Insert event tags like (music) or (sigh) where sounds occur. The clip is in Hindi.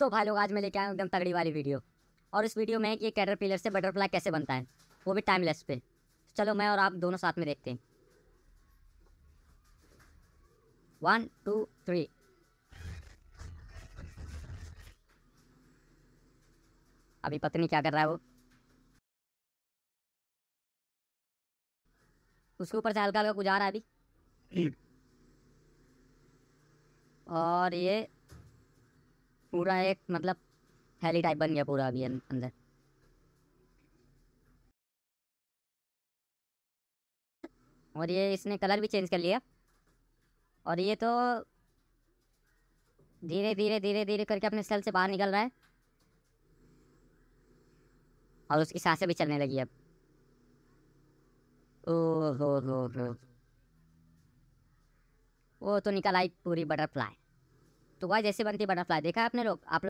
तो भाई लोग आज मैं लेके आया एकदम तगड़ी वाली वीडियो और इस वीडियो में है कि कैडर पिलर से बटरफ्लाई कैसे बनता है वो भी टाइमलेस पे चलो मैं और आप दोनों साथ में देखते हैं वन टू थ्री अभी पत्नी क्या कर रहा है वो उसके ऊपर से हल्का हल्का गुजारा है अभी (clears throat) और ये पूरा एक मतलब थैली टाइप बन गया पूरा अभी अं-, अंदर और ये इसने कलर भी चेंज कर लिया और ये तो धीरे धीरे धीरे धीरे करके अपने सेल से बाहर निकल रहा है और उसकी सांसें भी चलने लगी अब ओ हो हो हो वो तो निकल आई पूरी बटरफ्लाई तो वह जैसे बनती बटरफ्लाई देखा है आपने लोग आप